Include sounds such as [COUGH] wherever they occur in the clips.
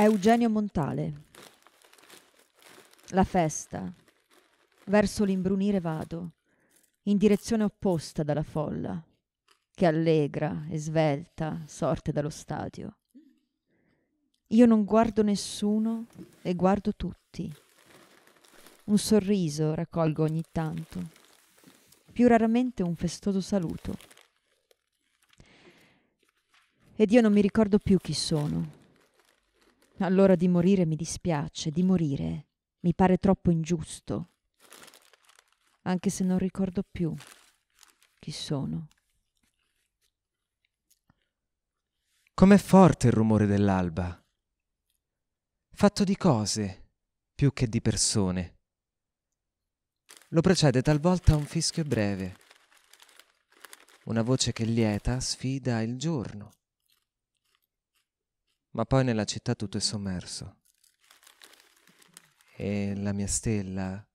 Eugenio Montale. La festa. Verso l'imbrunire vado, in direzione opposta dalla folla, che allegra e svelta sorte dallo stadio. Io non guardo nessuno e guardo tutti. Un sorriso raccolgo ogni tanto, più raramente un festoso saluto. Ed io non mi ricordo più chi sono allora di morire mi dispiace, di morire mi pare troppo ingiusto, anche se non ricordo più chi sono. Com'è forte il rumore dell'alba, fatto di cose più che di persone. Lo precede talvolta un fischio breve, una voce che lieta sfida il giorno ma poi nella città tutto è sommerso. E la mia stella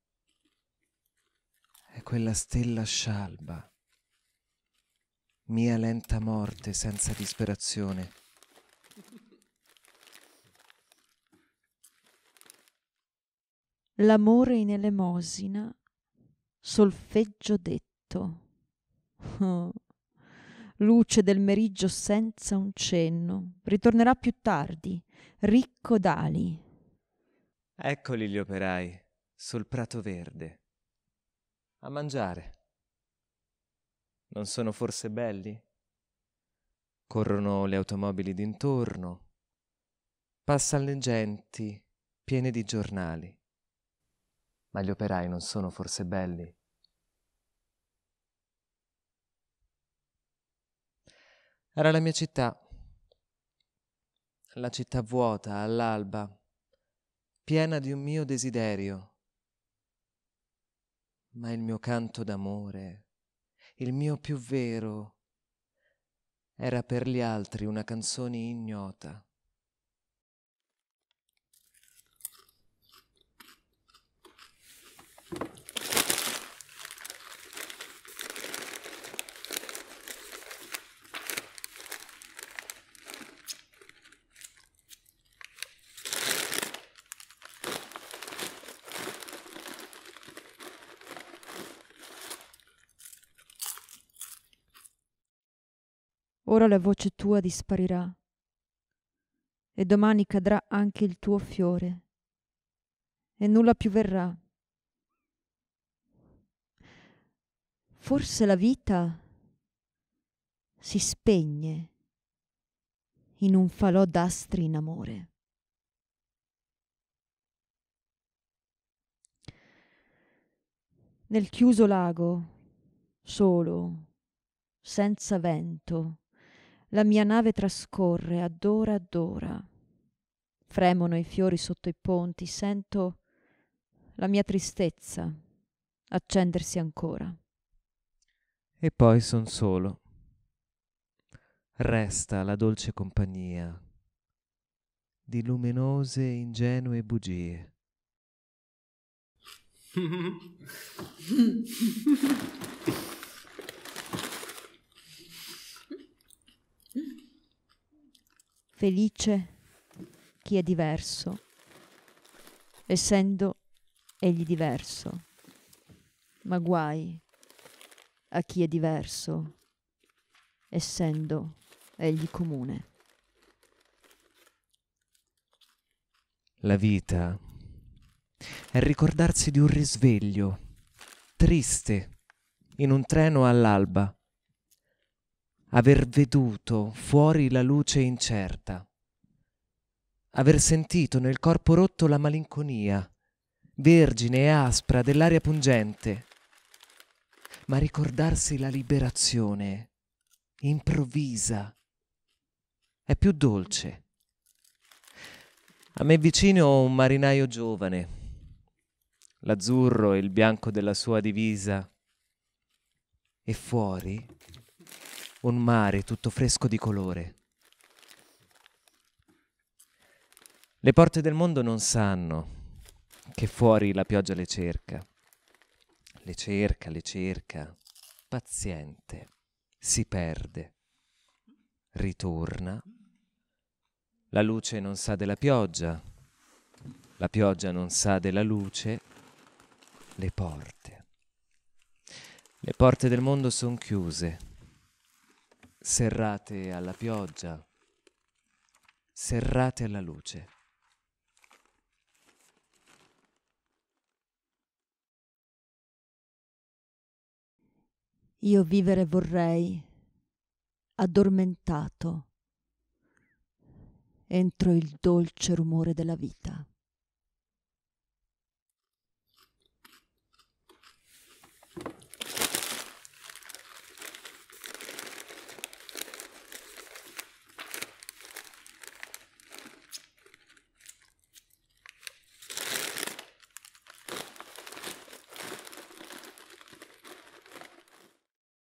è quella stella scialba, mia lenta morte senza disperazione. L'amore in elemosina, solfeggio detto. Oh, luce del meriggio senza un cenno ritornerà più tardi ricco d'ali eccoli gli operai sul prato verde a mangiare non sono forse belli corrono le automobili d'intorno Passano le genti piene di giornali ma gli operai non sono forse belli Era la mia città, la città vuota all'alba, piena di un mio desiderio. Ma il mio canto d'amore, il mio più vero, era per gli altri una canzone ignota. ora la voce tua disparirà e domani cadrà anche il tuo fiore e nulla più verrà. Forse la vita si spegne in un falò d'astri in amore. Nel chiuso lago, solo, senza vento, la mia nave trascorre ad ora ad ora. Fremono i fiori sotto i ponti, sento la mia tristezza accendersi ancora. E poi son solo. Resta la dolce compagnia di luminose ingenue bugie. [LAUGHS] felice chi è diverso, essendo egli diverso, ma guai a chi è diverso, essendo egli comune. La vita è ricordarsi di un risveglio, triste, in un treno all'alba, aver veduto fuori la luce incerta, aver sentito nel corpo rotto la malinconia, vergine e aspra dell'aria pungente, ma ricordarsi la liberazione, improvvisa, è più dolce. A me vicino un marinaio giovane, l'azzurro e il bianco della sua divisa, e fuori un mare tutto fresco di colore. Le porte del mondo non sanno che fuori la pioggia le cerca. Le cerca, le cerca, paziente, si perde, ritorna. La luce non sa della pioggia, la pioggia non sa della luce, le porte. Le porte del mondo sono chiuse serrate alla pioggia, serrate alla luce. Io vivere vorrei, addormentato, entro il dolce rumore della vita.